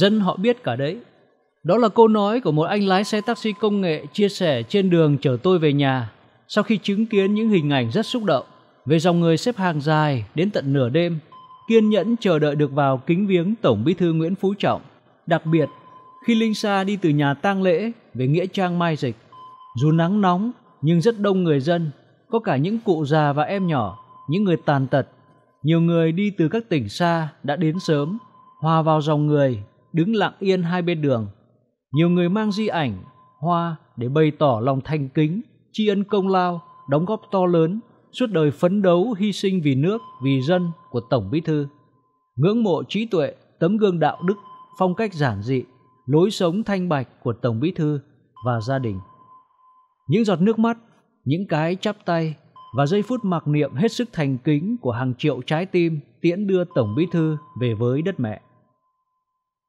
Dân họ biết cả đấy. Đó là câu nói của một anh lái xe taxi công nghệ chia sẻ trên đường chở tôi về nhà sau khi chứng kiến những hình ảnh rất xúc động về dòng người xếp hàng dài đến tận nửa đêm, kiên nhẫn chờ đợi được vào kính viếng Tổng Bí thư Nguyễn Phú Trọng. Đặc biệt, khi Linh Sa đi từ nhà tang lễ về nghĩa trang Mai Dịch, dù nắng nóng nhưng rất đông người dân, có cả những cụ già và em nhỏ, những người tàn tật, nhiều người đi từ các tỉnh xa đã đến sớm, hòa vào dòng người đứng lặng yên hai bên đường. Nhiều người mang di ảnh, hoa để bày tỏ lòng thành kính, tri ân công lao, đóng góp to lớn, suốt đời phấn đấu hy sinh vì nước, vì dân của Tổng Bí Thư. Ngưỡng mộ trí tuệ, tấm gương đạo đức, phong cách giản dị, lối sống thanh bạch của Tổng Bí Thư và gia đình. Những giọt nước mắt, những cái chắp tay và giây phút mặc niệm hết sức thành kính của hàng triệu trái tim tiễn đưa Tổng Bí Thư về với đất mẹ.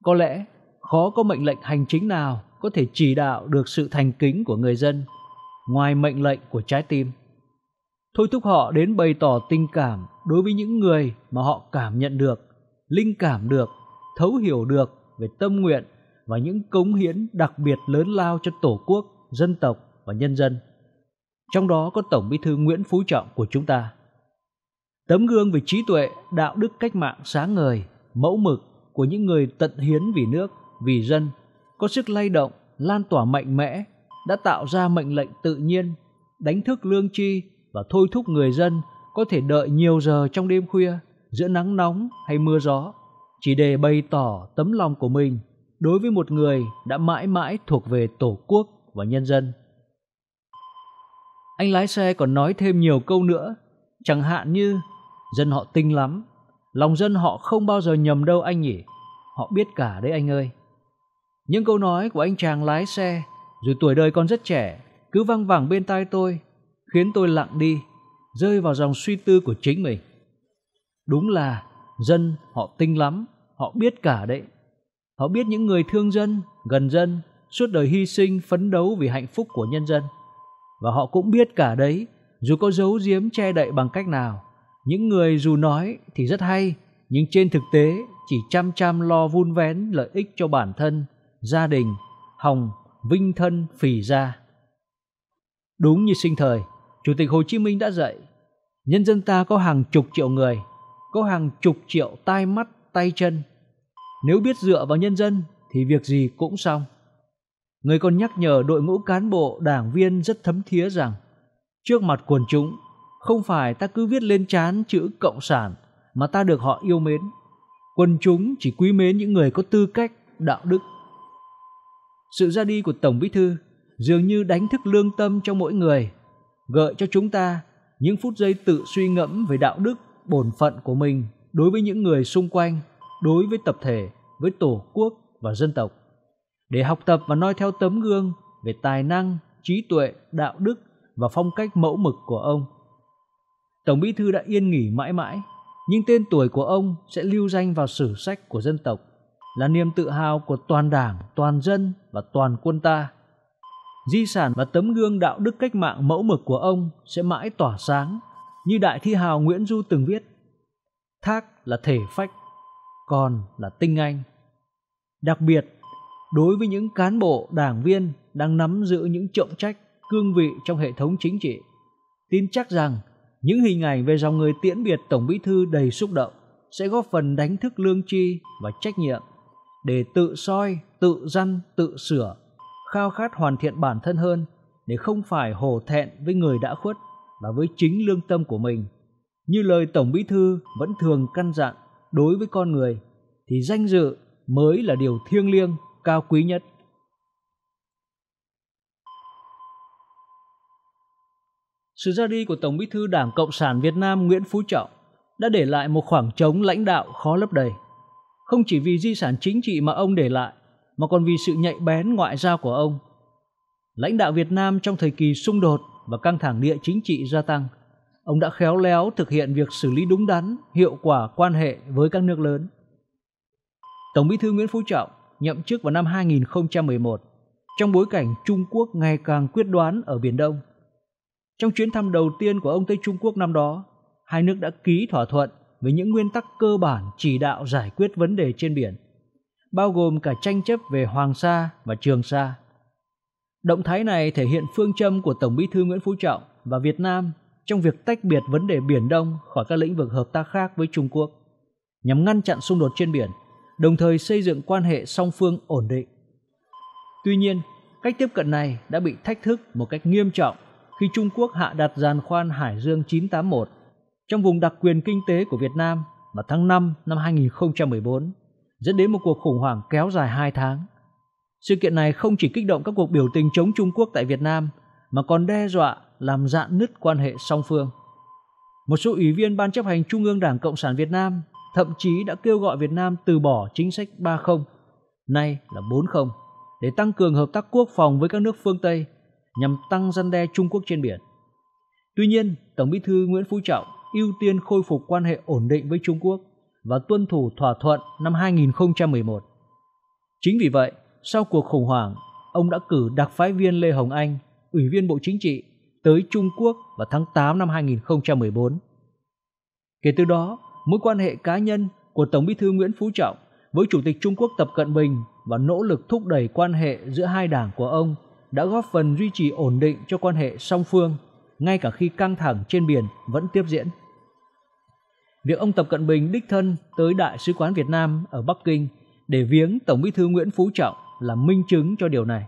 Có lẽ khó có mệnh lệnh hành chính nào có thể chỉ đạo được sự thành kính của người dân ngoài mệnh lệnh của trái tim. Thôi thúc họ đến bày tỏ tình cảm đối với những người mà họ cảm nhận được, linh cảm được, thấu hiểu được về tâm nguyện và những cống hiến đặc biệt lớn lao cho Tổ quốc, dân tộc và nhân dân. Trong đó có Tổng Bí thư Nguyễn Phú Trọng của chúng ta. Tấm gương về trí tuệ, đạo đức cách mạng sáng ngời, mẫu mực của những người tận hiến vì nước, vì dân, có sức lay động, lan tỏa mạnh mẽ, đã tạo ra mệnh lệnh tự nhiên, đánh thức lương tri và thôi thúc người dân có thể đợi nhiều giờ trong đêm khuya, giữa nắng nóng hay mưa gió, chỉ để bày tỏ tấm lòng của mình đối với một người đã mãi mãi thuộc về Tổ quốc và nhân dân. Anh lái xe còn nói thêm nhiều câu nữa, chẳng hạn như dân họ tinh lắm, Lòng dân họ không bao giờ nhầm đâu anh nhỉ. Họ biết cả đấy anh ơi. Những câu nói của anh chàng lái xe, dù tuổi đời còn rất trẻ, cứ văng vẳng bên tai tôi, khiến tôi lặng đi, rơi vào dòng suy tư của chính mình. Đúng là dân họ tinh lắm, họ biết cả đấy. Họ biết những người thương dân, gần dân, suốt đời hy sinh, phấn đấu vì hạnh phúc của nhân dân. Và họ cũng biết cả đấy, dù có giấu giếm che đậy bằng cách nào. Những người dù nói thì rất hay, nhưng trên thực tế chỉ chăm chăm lo vun vén lợi ích cho bản thân, gia đình, hòng, vinh thân, phì ra. Đúng như sinh thời, Chủ tịch Hồ Chí Minh đã dạy, nhân dân ta có hàng chục triệu người, có hàng chục triệu tai mắt, tay chân. Nếu biết dựa vào nhân dân thì việc gì cũng xong. Người còn nhắc nhở đội ngũ cán bộ, đảng viên rất thấm thía rằng, trước mặt quần chúng không phải ta cứ viết lên chán chữ cộng sản mà ta được họ yêu mến. quần chúng chỉ quý mến những người có tư cách, đạo đức. Sự ra đi của Tổng Bí Thư dường như đánh thức lương tâm cho mỗi người, gợi cho chúng ta những phút giây tự suy ngẫm về đạo đức, bổn phận của mình đối với những người xung quanh, đối với tập thể, với tổ quốc và dân tộc. Để học tập và noi theo tấm gương về tài năng, trí tuệ, đạo đức và phong cách mẫu mực của ông. Tổng Bí thư đã yên nghỉ mãi mãi, nhưng tên tuổi của ông sẽ lưu danh vào sử sách của dân tộc, là niềm tự hào của toàn đảng, toàn dân và toàn quân ta. Di sản và tấm gương đạo đức cách mạng mẫu mực của ông sẽ mãi tỏa sáng, như đại thi hào Nguyễn Du từng viết. Thác là thể phách, còn là tinh anh. Đặc biệt, đối với những cán bộ, đảng viên đang nắm giữ những trọng trách, cương vị trong hệ thống chính trị, tin chắc rằng những hình ảnh về dòng người tiễn biệt Tổng Bí thư đầy xúc động sẽ góp phần đánh thức lương tri và trách nhiệm để tự soi, tự răn, tự sửa, khao khát hoàn thiện bản thân hơn để không phải hổ thẹn với người đã khuất và với chính lương tâm của mình. Như lời Tổng Bí Thư vẫn thường căn dặn đối với con người thì danh dự mới là điều thiêng liêng, cao quý nhất. sự ra đi của Tổng Bí thư Đảng Cộng sản Việt Nam Nguyễn Phú Trọng đã để lại một khoảng trống lãnh đạo khó lấp đầy. Không chỉ vì di sản chính trị mà ông để lại, mà còn vì sự nhạy bén ngoại giao của ông. Lãnh đạo Việt Nam trong thời kỳ xung đột và căng thẳng địa chính trị gia tăng, ông đã khéo léo thực hiện việc xử lý đúng đắn, hiệu quả quan hệ với các nước lớn. Tổng Bí thư Nguyễn Phú Trọng nhậm chức vào năm 2011 trong bối cảnh Trung Quốc ngày càng quyết đoán ở Biển Đông – trong chuyến thăm đầu tiên của ông tới Trung Quốc năm đó, hai nước đã ký thỏa thuận về những nguyên tắc cơ bản chỉ đạo giải quyết vấn đề trên biển, bao gồm cả tranh chấp về Hoàng Sa và Trường Sa. Động thái này thể hiện phương châm của Tổng Bí thư Nguyễn Phú Trọng và Việt Nam trong việc tách biệt vấn đề Biển Đông khỏi các lĩnh vực hợp tác khác với Trung Quốc, nhằm ngăn chặn xung đột trên biển, đồng thời xây dựng quan hệ song phương ổn định. Tuy nhiên, cách tiếp cận này đã bị thách thức một cách nghiêm trọng khi Trung Quốc hạ đặt giàn khoan Hải Dương 981 trong vùng đặc quyền kinh tế của Việt Nam vào tháng 5 năm 2014, dẫn đến một cuộc khủng hoảng kéo dài 2 tháng. Sự kiện này không chỉ kích động các cuộc biểu tình chống Trung Quốc tại Việt Nam, mà còn đe dọa làm dạn nứt quan hệ song phương. Một số ủy viên Ban chấp hành Trung ương Đảng Cộng sản Việt Nam thậm chí đã kêu gọi Việt Nam từ bỏ chính sách 30, nay là 40, để tăng cường hợp tác quốc phòng với các nước phương Tây – nhằm tăng răn đe Trung Quốc trên biển. Tuy nhiên, Tổng Bí thư Nguyễn Phú Trọng ưu tiên khôi phục quan hệ ổn định với Trung Quốc và tuân thủ thỏa thuận năm 2011. Chính vì vậy, sau cuộc khủng hoảng, ông đã cử đặc phái viên Lê Hồng Anh, Ủy viên Bộ Chính trị, tới Trung Quốc vào tháng 8 năm 2014. Kể từ đó, mối quan hệ cá nhân của Tổng Bí thư Nguyễn Phú Trọng với Chủ tịch Trung Quốc Tập Cận Bình và nỗ lực thúc đẩy quan hệ giữa hai đảng của ông – đã góp phần duy trì ổn định cho quan hệ song phương, ngay cả khi căng thẳng trên biển vẫn tiếp diễn. Việc ông Tập Cận Bình đích thân tới Đại sứ quán Việt Nam ở Bắc Kinh để viếng Tổng bí thư Nguyễn Phú Trọng là minh chứng cho điều này.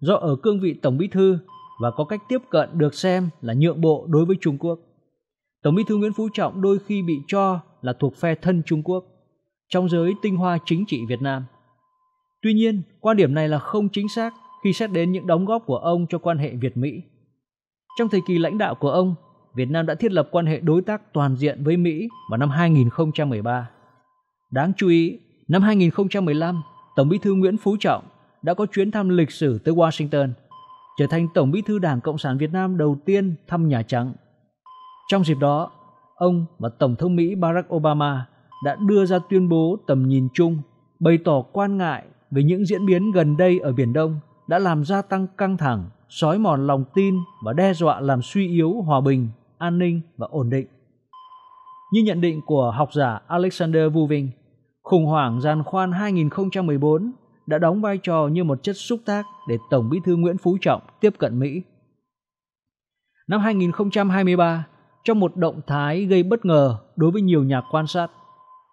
Do ở cương vị Tổng bí thư và có cách tiếp cận được xem là nhượng bộ đối với Trung Quốc. Tổng bí thư Nguyễn Phú Trọng đôi khi bị cho là thuộc phe thân Trung Quốc trong giới tinh hoa chính trị Việt Nam. Tuy nhiên, quan điểm này là không chính xác khi xét đến những đóng góp của ông cho quan hệ Việt Mỹ. Trong thời kỳ lãnh đạo của ông, Việt Nam đã thiết lập quan hệ đối tác toàn diện với Mỹ vào năm 2013. Đáng chú ý, năm 2015, Tổng Bí thư Nguyễn Phú Trọng đã có chuyến thăm lịch sử tới Washington, trở thành Tổng Bí thư Đảng Cộng sản Việt Nam đầu tiên thăm Nhà Trắng. Trong dịp đó, ông và Tổng thống Mỹ Barack Obama đã đưa ra tuyên bố tầm nhìn chung, bày tỏ quan ngại về những diễn biến gần đây ở Biển Đông đã làm gia tăng căng thẳng, xói mòn lòng tin và đe dọa làm suy yếu hòa bình, an ninh và ổn định. Như nhận định của học giả Alexander Vuving, khủng hoảng giàn khoan 2014 đã đóng vai trò như một chất xúc tác để Tổng Bí thư Nguyễn Phú Trọng tiếp cận Mỹ. Năm 2023, trong một động thái gây bất ngờ đối với nhiều nhà quan sát,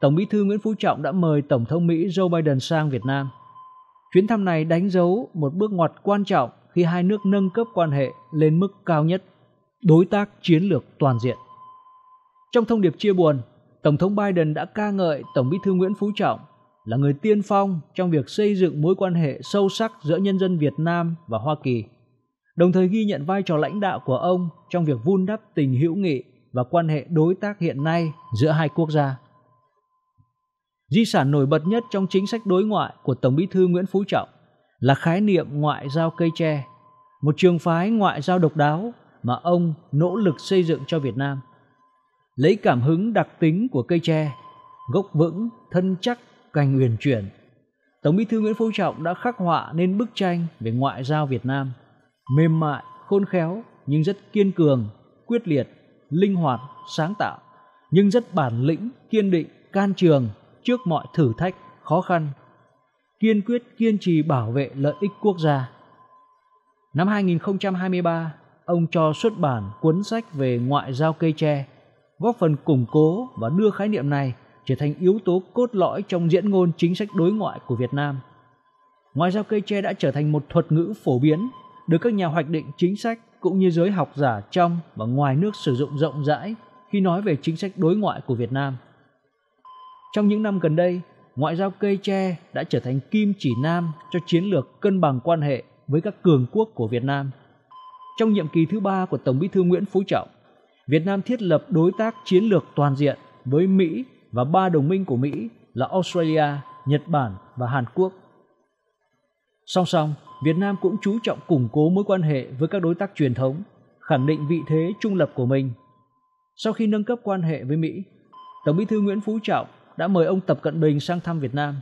Tổng Bí thư Nguyễn Phú Trọng đã mời Tổng thống Mỹ Joe Biden sang Việt Nam. Chuyến thăm này đánh dấu một bước ngoặt quan trọng khi hai nước nâng cấp quan hệ lên mức cao nhất, đối tác chiến lược toàn diện. Trong thông điệp chia buồn, Tổng thống Biden đã ca ngợi Tổng bí thư Nguyễn Phú Trọng là người tiên phong trong việc xây dựng mối quan hệ sâu sắc giữa nhân dân Việt Nam và Hoa Kỳ, đồng thời ghi nhận vai trò lãnh đạo của ông trong việc vun đắp tình hữu nghị và quan hệ đối tác hiện nay giữa hai quốc gia. Di sản nổi bật nhất trong chính sách đối ngoại của Tổng Bí thư Nguyễn Phú Trọng là khái niệm ngoại giao cây tre, một trường phái ngoại giao độc đáo mà ông nỗ lực xây dựng cho Việt Nam. Lấy cảm hứng đặc tính của cây tre, gốc vững, thân chắc, cành uyển chuyển, Tổng Bí thư Nguyễn Phú Trọng đã khắc họa nên bức tranh về ngoại giao Việt Nam, mềm mại, khôn khéo nhưng rất kiên cường, quyết liệt, linh hoạt, sáng tạo, nhưng rất bản lĩnh, kiên định, can trường trước mọi thử thách, khó khăn, kiên quyết kiên trì bảo vệ lợi ích quốc gia. Năm 2023, ông cho xuất bản cuốn sách về ngoại giao cây tre, góp phần củng cố và đưa khái niệm này trở thành yếu tố cốt lõi trong diễn ngôn chính sách đối ngoại của Việt Nam. Ngoại giao cây tre đã trở thành một thuật ngữ phổ biến được các nhà hoạch định chính sách cũng như giới học giả trong và ngoài nước sử dụng rộng rãi khi nói về chính sách đối ngoại của Việt Nam. Trong những năm gần đây, ngoại giao cây tre đã trở thành kim chỉ nam cho chiến lược cân bằng quan hệ với các cường quốc của Việt Nam. Trong nhiệm kỳ thứ ba của Tổng bí thư Nguyễn Phú Trọng, Việt Nam thiết lập đối tác chiến lược toàn diện với Mỹ và ba đồng minh của Mỹ là Australia, Nhật Bản và Hàn Quốc. Song song, Việt Nam cũng chú trọng củng cố mối quan hệ với các đối tác truyền thống, khẳng định vị thế trung lập của mình. Sau khi nâng cấp quan hệ với Mỹ, Tổng Bí thư Nguyễn Phú Trọng đã mời ông Tập Cận Bình sang thăm Việt Nam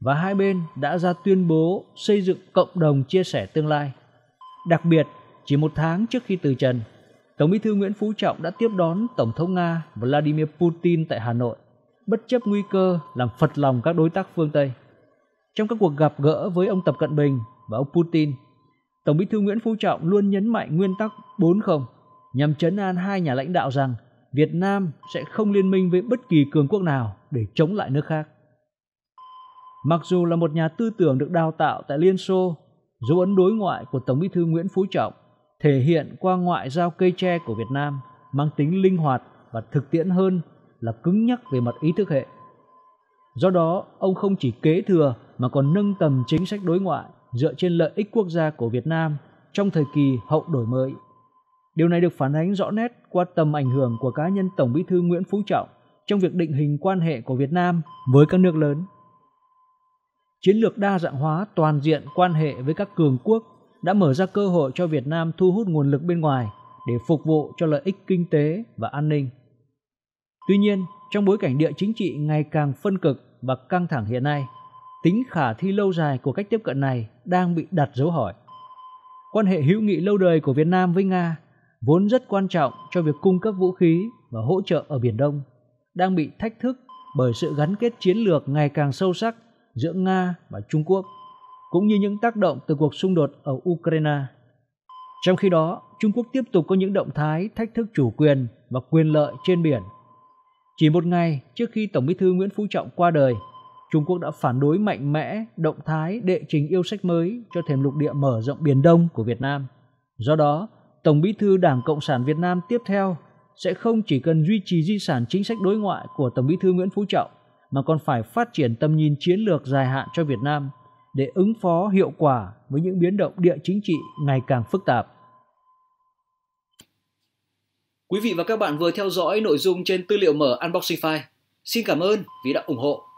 và hai bên đã ra tuyên bố xây dựng cộng đồng chia sẻ tương lai. Đặc biệt, chỉ một tháng trước khi từ trần, Tổng bí thư Nguyễn Phú Trọng đã tiếp đón Tổng thống Nga Vladimir Putin tại Hà Nội, bất chấp nguy cơ làm phật lòng các đối tác phương Tây. Trong các cuộc gặp gỡ với ông Tập Cận Bình và ông Putin, Tổng bí thư Nguyễn Phú Trọng luôn nhấn mạnh nguyên tắc 4 không nhằm chấn an hai nhà lãnh đạo rằng Việt Nam sẽ không liên minh với bất kỳ cường quốc nào để chống lại nước khác. Mặc dù là một nhà tư tưởng được đào tạo tại Liên Xô, dấu ấn đối ngoại của Tổng bí thư Nguyễn Phú Trọng thể hiện qua ngoại giao cây tre của Việt Nam mang tính linh hoạt và thực tiễn hơn là cứng nhắc về mặt ý thức hệ. Do đó, ông không chỉ kế thừa mà còn nâng tầm chính sách đối ngoại dựa trên lợi ích quốc gia của Việt Nam trong thời kỳ hậu đổi mới Điều này được phản ánh rõ nét qua tầm ảnh hưởng của cá nhân Tổng Bí thư Nguyễn Phú Trọng trong việc định hình quan hệ của Việt Nam với các nước lớn. Chiến lược đa dạng hóa toàn diện quan hệ với các cường quốc đã mở ra cơ hội cho Việt Nam thu hút nguồn lực bên ngoài để phục vụ cho lợi ích kinh tế và an ninh. Tuy nhiên, trong bối cảnh địa chính trị ngày càng phân cực và căng thẳng hiện nay, tính khả thi lâu dài của cách tiếp cận này đang bị đặt dấu hỏi. Quan hệ hữu nghị lâu đời của Việt Nam với Nga vốn rất quan trọng cho việc cung cấp vũ khí và hỗ trợ ở Biển Đông, đang bị thách thức bởi sự gắn kết chiến lược ngày càng sâu sắc giữa Nga và Trung Quốc, cũng như những tác động từ cuộc xung đột ở Ukraine. Trong khi đó, Trung Quốc tiếp tục có những động thái thách thức chủ quyền và quyền lợi trên biển. Chỉ một ngày trước khi Tổng bí thư Nguyễn Phú Trọng qua đời, Trung Quốc đã phản đối mạnh mẽ động thái đệ trình yêu sách mới cho thềm lục địa mở rộng Biển Đông của Việt Nam. Do đó, Tổng Bí thư Đảng Cộng sản Việt Nam tiếp theo sẽ không chỉ cần duy trì di sản chính sách đối ngoại của Tổng Bí thư Nguyễn Phú Trọng mà còn phải phát triển tầm nhìn chiến lược dài hạn cho Việt Nam để ứng phó hiệu quả với những biến động địa chính trị ngày càng phức tạp. Quý vị và các bạn vừa theo dõi nội dung trên tư liệu mở Unboxing File. Xin cảm ơn vì đã ủng hộ